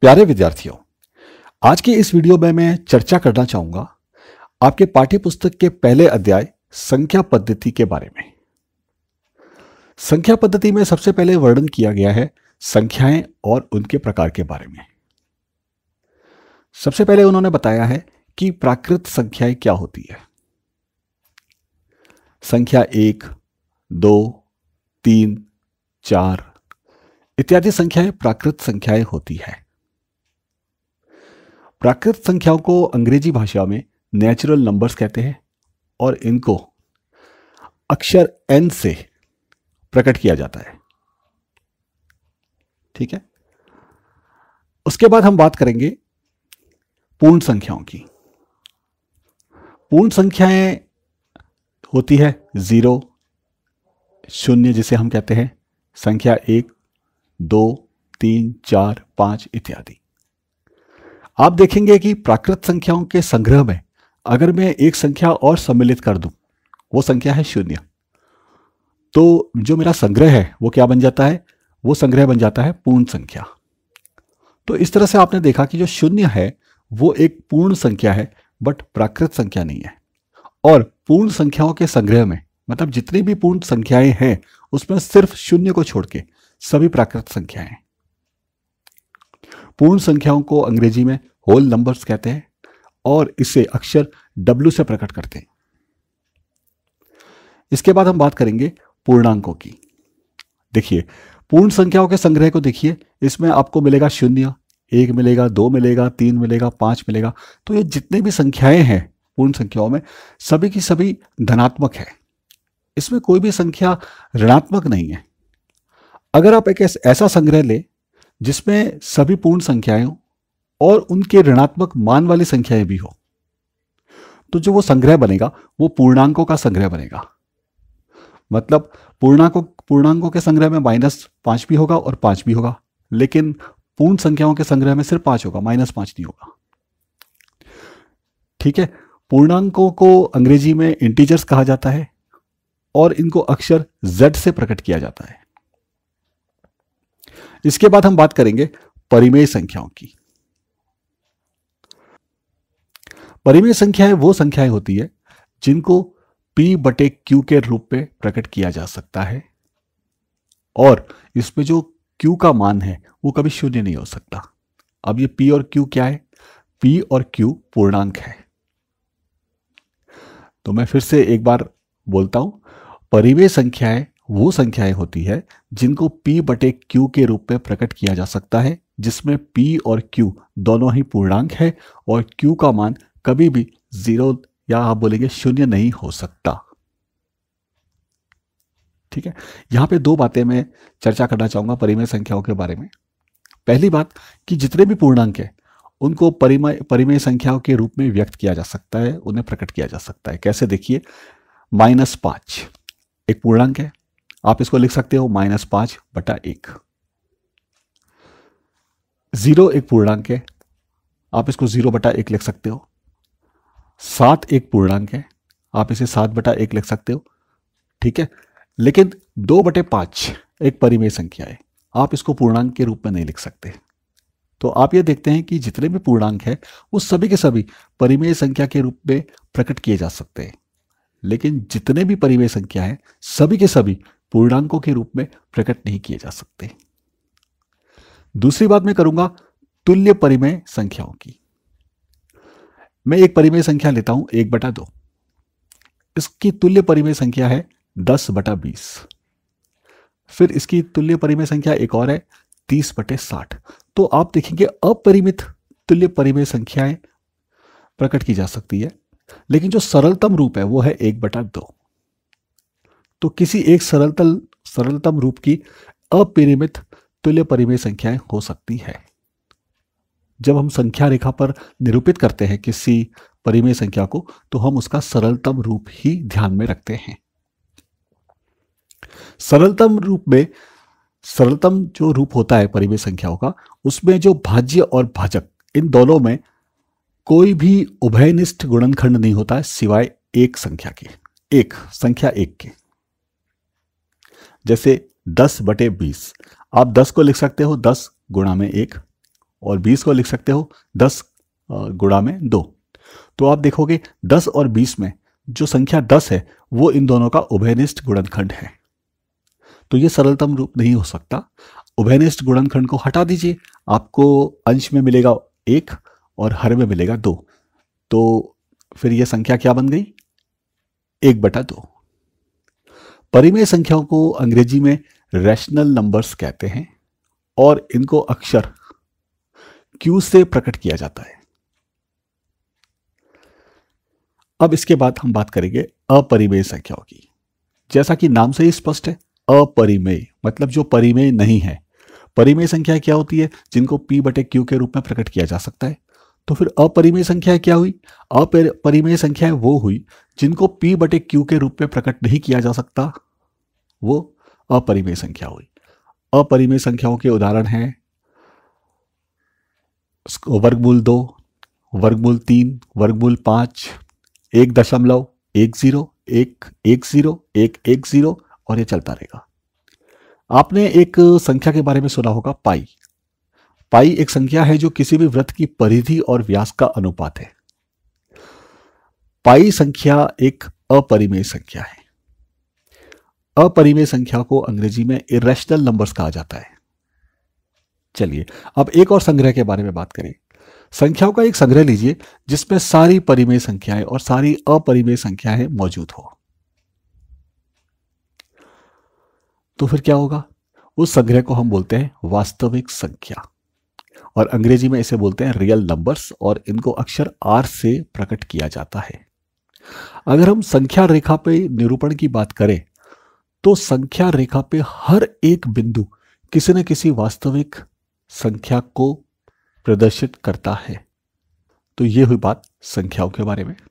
प्यारे विद्यार्थियों आज के इस वीडियो में मैं चर्चा करना चाहूंगा आपके पाठ्य पुस्तक के पहले अध्याय संख्या पद्धति के बारे में संख्या पद्धति में सबसे पहले वर्णन किया गया है संख्याएं और उनके प्रकार के बारे में सबसे पहले उन्होंने बताया है कि प्राकृत संख्याएं क्या होती है संख्या एक दो तीन चार इत्यादि संख्याएं प्राकृत संख्याएं होती है प्राकृत संख्याओं को अंग्रेजी भाषा में नेचुरल नंबर्स कहते हैं और इनको अक्षर एन से प्रकट किया जाता है ठीक है उसके बाद हम बात करेंगे पूर्ण संख्याओं की पूर्ण संख्याएं होती है जीरो शून्य जिसे हम कहते हैं संख्या एक दो तीन चार पांच इत्यादि आप देखेंगे कि प्राकृत संख्याओं के संग्रह में अगर मैं एक संख्या और सम्मिलित कर दूं वो संख्या है शून्य तो जो मेरा संग्रह है वो क्या बन जाता है वो संग्रह बन जाता है पूर्ण संख्या तो इस तरह से आपने देखा कि जो शून्य है वो एक पूर्ण संख्या है बट प्राकृत संख्या नहीं है और पूर्ण संख्याओं के संग्रह में मतलब जितनी भी पूर्ण संख्याएं हैं उसमें सिर्फ शून्य को छोड़ के सभी प्राकृत संख्याएं पूर्ण संख्याओं को अंग्रेजी में होल नंबर्स कहते हैं और इसे अक्षर डब्ल्यू से प्रकट करते हैं इसके बाद हम बात करेंगे पूर्णांकों की देखिए पूर्ण संख्याओं के संग्रह को देखिए इसमें आपको मिलेगा शून्य एक मिलेगा दो मिलेगा तीन मिलेगा पांच मिलेगा तो ये जितने भी संख्याएं हैं पूर्ण संख्याओं में सभी की सभी धनात्मक है इसमें कोई भी संख्या ऋणात्मक नहीं है अगर आप एक ऐसा संग्रह ले जिसमें सभी पूर्ण संख्याएं और उनके ऋणात्मक मान वाली संख्याएं भी हो तो जो वो संग्रह बनेगा वो पूर्णांकों का संग्रह बनेगा मतलब पूर्णांकों पूर्णांकों के संग्रह में माइनस पांच भी होगा और पांच भी होगा लेकिन पूर्ण संख्याओं के संग्रह में सिर्फ पांच होगा माइनस पांच नहीं होगा ठीक है पूर्णांकों को अंग्रेजी में इंटीजर्स कहा जाता है और इनको अक्षर जेड से प्रकट किया जाता है इसके बाद हम बात करेंगे परिमेय संख्याओं की परिमेय संख्याएं वो संख्याएं होती है जिनको p बटे क्यू के रूप में प्रकट किया जा सकता है और इसमें जो q का मान है वो कभी शून्य नहीं हो सकता अब ये p और q क्या है p और q पूर्णांक है तो मैं फिर से एक बार बोलता हूं परिमेय संख्याएं वो संख्याएं होती है जिनको p बटे q के रूप में प्रकट किया जा सकता है जिसमें p और q दोनों ही पूर्णांक है और q का मान कभी भी जीरो या आप बोलेंगे शून्य नहीं हो सकता ठीक है यहां पे दो बातें मैं चर्चा करना चाहूंगा परिमेय संख्याओं के बारे में पहली बात कि जितने भी पूर्णांक है उनको परिमय परिमेय संख्याओं के रूप में व्यक्त किया जा सकता है उन्हें प्रकट किया जा सकता है कैसे देखिए माइनस पांच एक पूर्णांक है आप इसको लिख सकते हो माइनस पांच बटा एक जीरो एक पूर्णांक है आप इसको जीरो बटा एक लिख सकते हो सात एक पूर्णांक है आप इसे सात बटा एक लिख सकते हो ठीक है लेकिन दो बटे पांच एक परिमेय संख्या है आप इसको पूर्णांक के रूप में नहीं लिख सकते तो आप यह देखते हैं कि जितने भी पूर्णांक है वो सभी के सभी परिमेय संख्या के रूप में प्रकट किए जा सकते हैं लेकिन जितने भी परिमेय संख्या है सभी के सभी पूर्णांकों के रूप में प्रकट नहीं किए जा सकते दूसरी बात मैं करूंगा तुल्य परिमेय संख्याओं की मैं एक परिमेय संख्या लेता हूं एक बटा दो इसकी तुल्य परिमेय संख्या है दस बटा बीस फिर इसकी तुल्य परिमेय संख्या एक और है तीस बटे साठ तो आप देखेंगे अपरिमित तुल्य परिमेय संख्याएं प्रकट की जा सकती है लेकिन जो सरलतम रूप है वो है एक बटा दो तो किसी एक सरलतल सरलतम रूप की अपरिमित तुल्य परिमेय संख्याएं हो सकती है जब हम संख्या रेखा पर निरूपित करते हैं किसी परिमेय संख्या को तो हम उसका सरलतम रूप ही ध्यान में रखते हैं सरलतम रूप में सरलतम जो रूप होता है परिमेय संख्याओं का उसमें जो भाज्य और भाजक इन दोनों में कोई भी उभयनिष्ठ गुणनखंड नहीं होता है सिवाय एक संख्या के एक संख्या एक के जैसे दस बटे बीस आप दस को लिख सकते हो दस गुणा में एक और बीस को लिख सकते हो दस गुणा में दो तो आप देखोगे दस और बीस में जो संख्या दस है वो इन दोनों का उभयनिष्ठ गुणनखंड है तो ये सरलतम रूप नहीं हो सकता उभयनिष्ठ गुणनखंड को हटा दीजिए आपको अंश में मिलेगा एक और हर में मिलेगा दो तो फिर यह संख्या क्या बन गई एक बटा दो परिमेय संख्याओं को अंग्रेजी में रैशनल नंबर्स कहते हैं और इनको अक्षर क्यू से प्रकट किया जाता है अब इसके बाद हम बात करेंगे अपरिमेय संख्याओं की जैसा कि नाम से ही स्पष्ट है अपरिमेय मतलब जो परिमेय नहीं है परिमेय संख्या क्या होती है जिनको पी बटे क्यू के रूप में प्रकट किया जा सकता है तो फिर अपरिमेय संख्या क्या हुई अपरिमेय संख्या वो हुई जिनको पी बटे क्यू के रूप में प्रकट नहीं किया जा सकता वो अपरिमेय संख्या हुई अपरिमेय संख्याओं के उदाहरण हैं वर्गमूल दो वर्गमूल तीन वर्गमूल पांच एक दशमलव एक जीरो एक एक जीरो एक एक जीरो और ये चलता रहेगा आपने एक संख्या के बारे में सुना होगा पाई पाई एक संख्या है जो किसी भी व्रत की परिधि और व्यास का अनुपात है पाई संख्या एक अपरिमेय संख्या है अपरिमेय संख्या को अंग्रेजी में इरेशनल नंबर्स कहा जाता है चलिए अब एक और संग्रह के बारे में बात करें संख्याओं का एक संग्रह लीजिए जिसमें सारी परिमेय संख्याएं और सारी अपरिमेय संख्याएं मौजूद हो तो फिर क्या होगा उस संग्रह को हम बोलते हैं वास्तविक संख्या और अंग्रेजी में इसे बोलते हैं रियल नंबर्स और इनको अक्षर आर से प्रकट किया जाता है अगर हम संख्या रेखा पे निरूपण की बात करें तो संख्या रेखा पे हर एक बिंदु किसी न किसी वास्तविक संख्या को प्रदर्शित करता है तो ये हुई बात संख्याओं के बारे में